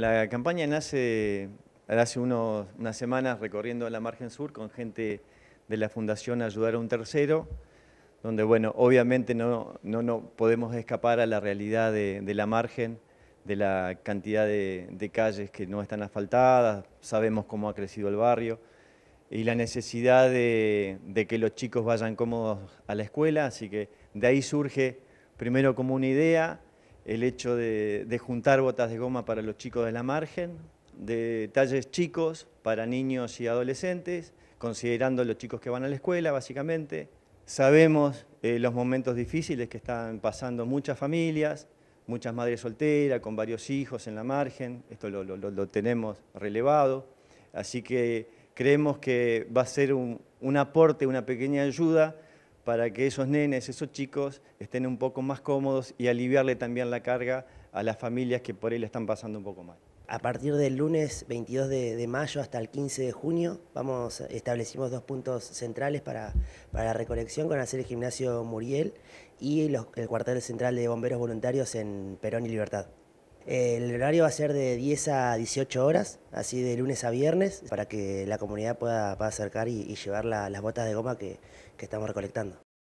La campaña nace hace unas semanas recorriendo la margen sur con gente de la Fundación Ayudar a un Tercero, donde, bueno, obviamente no, no, podemos escapar a la realidad de, la margen, de la cantidad de, calles que no están asfaltadas, sabemos cómo ha crecido el barrio, y la necesidad de, de que los chicos vayan cómodos a la escuela, así que de ahí surge primero como una idea, el hecho de, juntar botas de goma para los chicos de la margen, de talles chicos para niños y adolescentes, considerando los chicos que van a la escuela, básicamente. Sabemos eh, los momentos difíciles que están pasando muchas familias, muchas madres solteras, con varios hijos en la margen, esto lo, tenemos relevado, así que creemos que va a ser un aporte, una pequeña ayuda para que esos nenes, esos chicos estén un poco más cómodos y aliviarle también la carga a las familias que por ahí le están pasando un poco mal. A partir del lunes 22 de, mayo hasta el 15 de junio vamos, establecimos dos puntos centrales para, la recolección con hacer el gimnasio Muriel y el cuartel central de bomberos voluntarios en Perón y Libertad. El horario va a ser de 10 a 18 horas, así de lunes a viernes, para que la comunidad pueda, acercar y, llevar las botas de goma que estamos recolectando.